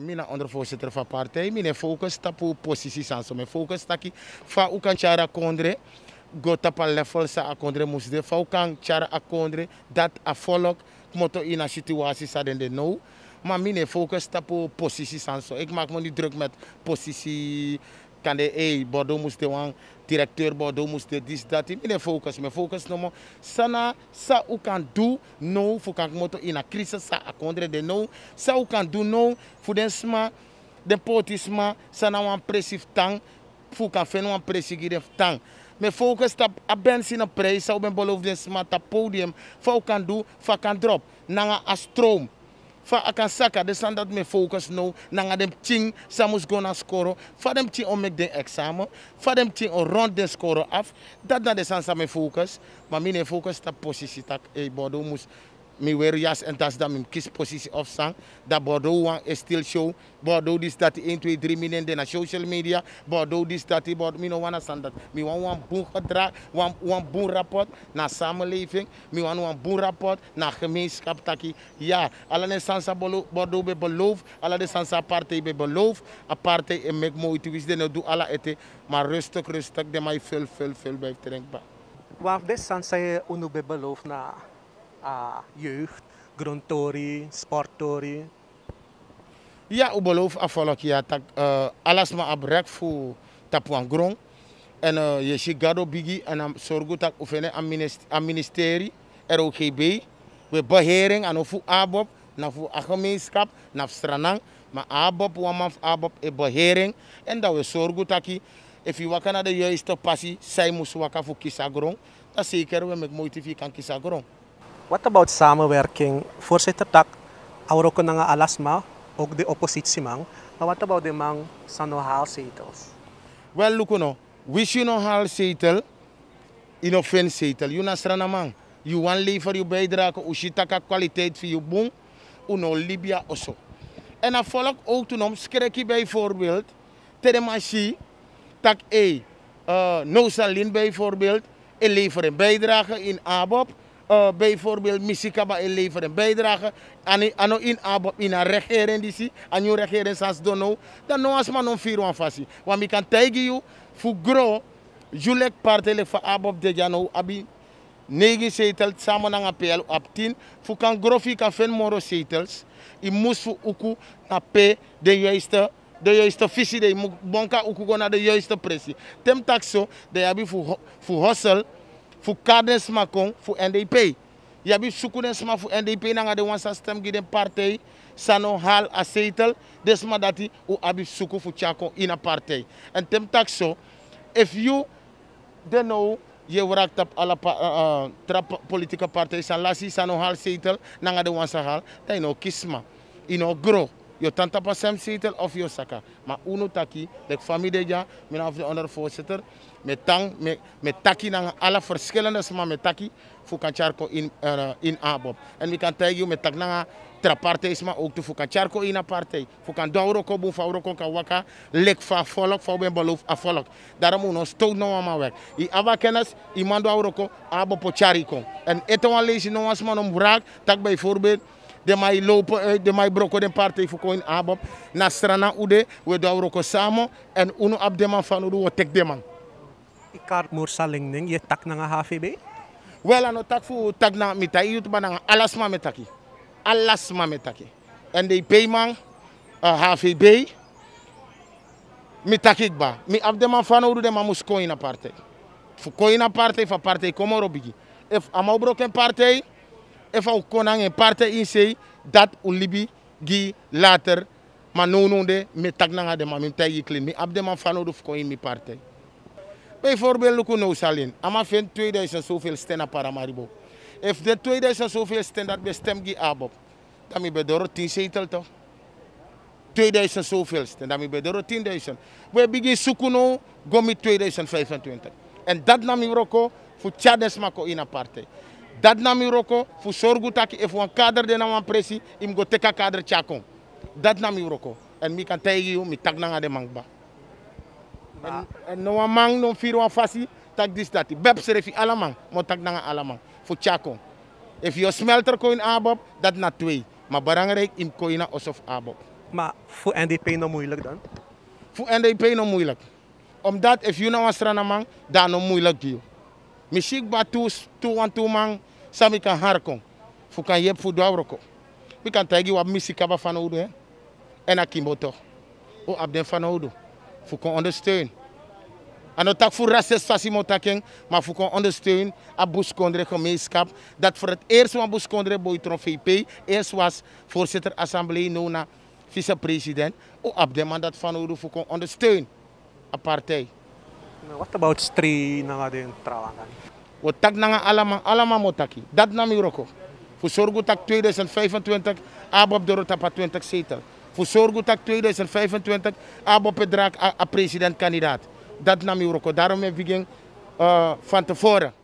mina ondro fo se trefa parte mine fo ko sta pu posisi sanso me fo ko sta ki fa u kan chara kondre go la level sa akondre musde fa u kan chara akondre dat a folok moto ina situasi sa den de nou Ma mine fo ko sta pu posisi sanso ek maak me niet met posisie de hey, bordeaux de wang directeur bordeaux moeste dis dat im ine focus mi focus nomo sana sa u kan do no fu kan moto ina crisis sa a de no sa u kan do no fu den sma den poti sana nou wan presi tang, tan fu kan feni wan presi gi den fu focus tap a ben sina prei sa u ben bolofu den sma tap podium fu kan do, fu kan drop nanga a stroom Fa akasaka de san me focus no nanga dem ting samus gona score Fa dem ting on make den examen. Fa dem ting on rond den score af. Dat na de san me focus. Maar mine focus ta positie tak e bodo mus mi weru jas en tas dat mi kies positie afstaan. Dat Bordeaux is een stil show. Bordeaux is dat 1, 2, 3 miljoen de na social media. Bordeaux is dat, die Bordeaux. Mi no wana staan dat. Mi wan wan boen gedrag, wan, wan rapport naar samenleving. Mi wan wan goed rapport naar gemeenschap taki. Ja, alle de sansa Bordeaux be beloof. Alle de sansa partij be beloof. Apartheid en mek mooi te wisten. doe alle ete. Maar rustig, rustig. De mij veel, veel, veel bij het drinkbaar. Waar de sansa je be beloof na uh, jeugd, grondtori, sportori. Ja, ik beloof afvalok ja tak uh, alles maar abrek voor tapuan grond. En uh, je ziet gado bigi en am sorgo tak oefenen aan ministerie, ministerie ROGB. We behering en ofu ABOP, na fu gemeenschap, na stranang. Maar ABOP, wamaf ABOP, e behering. En dat we sorgo taki if you work another year is to pass sai musu voor kisagron ta we met moitifi kan kisagron What about samenwerking? Voorzitter Tak, auro ko na nga de oppositie man. mang. Now what about de mang sa nohal setels? Well, look no, wish you nohal setel, inoffense setel, you nasra na mang. You want for you bijdrage, ushita ka kwaliteit voor je boom, uno Libya oso. En dan volk ook toen om skreki bijvoorbeeld, teremashi, tak e, uh, no bijvoorbeeld, en leveren bijdrage in ABOP, uh, bijvoorbeeld Misikaba en leveren bijdrage aan in in een regering die si aan uw regering sans dono dan no as man on vier wan fasi want ik kan tegen je voor gro julek partele fa abob de jano nou, abi nege setels samen na PL op 10 voor kan gro kan veel moro setels je moet voor uku naar p de juiste de juiste visie de bonka uku na de juiste pressie tem taxo de abi voor fu hustle fu kadens makon fu NDP yabi sukudensma fu NDP nanga de wansa stem giden partei sano hal a seitel desma dati u abi suku fu in ina partij. en ten tak so if you don't know je werkt op alle uh, trap, politieke partijen. San lasi, san nou hal zetel, nanga de wansa hal. Dan no kisma, ino grow je tante een zetel of je saka. Maar uno taki, de familie ja, mijn af de voorzitter, met tang, met, met taki naar alle verschillende maar met taki, voor kancharko in, uh, in Abob. En we kan tegen met tak naar is maar ook voor kancharko in aparte. Voor kan dauro ko boem, voor waka, lek fa volk, voor ben beloof a volk. Daarom moet ons stoot nou aan weg. I aba kennis, iemand dauro ko, abo pochariko. En eten we lezen nou als man om nou raak, tak bijvoorbeeld de mai lopen uit, de mai brokken de partij voor koin abop. Na strana ude, we doen roko samen en uno ab de man van udo wat tek de man. Ik kan moersaling ding, je tak na HVB? Wel ano tak voor tak na mita, je doet banang metaki. Alles metaki. En de payman, uh, eh, HVB, mitaki ba. Mi ab de man van udo de man moest koin apartheid. Voor koin apartheid, aparte partij, kom maar If amau broken partij, even konang en parte in zee dat ulibi gi later maar no no de me tak na de ma min tayi klin mi abde man ko in mijn partij. bijvoorbeeld ko no salin ama fen 2000 zoveel stena paramaribo if de 2000 zoveel sten dat bestem gi abop dan mi bedoro 10 zetel toch 2000 zoveel sten dan de bedoro 10000 we bigi sukuno gomi 2025 en dat nam mi roko fu chades mako in dadnami roko fu sorgu taki e fu an cadre de naman presi im go teka cadre chakon dadnami roko en mi kan taygi yu mi tak nanga de mangba. en, en no mang no firu an fasi tak dis dati beb sere fi alaman mo tak nanga alaman fu chakon if you smelter coin abop, abob dat na twee maar belangrijk im ko ina osof abob maar voor NDP no moeilijk dan voor NDP no moeilijk omdat if you nou een strana man dan no moeilijk die Misschien bij toe, toe aan toe mang sami kan harkon kan yep fu dawroko mi kan tagi wa misi kaba fanoudu he en akimboto o abden fanoudu kan ondersteun ano tak fu rases fasimo taken ma fukan ondersteun a buskondre gemeenschap dat voor het eerst van boy boytron VP eerst was voorzitter assemblée nona vice-president o abden mandat fanoudu kan ondersteun a partij What about na Nangaden Trawangan? Wat tak nanga alama alama mo taki dat nam roko fu sorgu tak 2025 de rota rota 20 setel Voor sorgu tak 2025 abo pedrak a, a president kandidaat dat nam roko daarom heb ik uh, van tevoren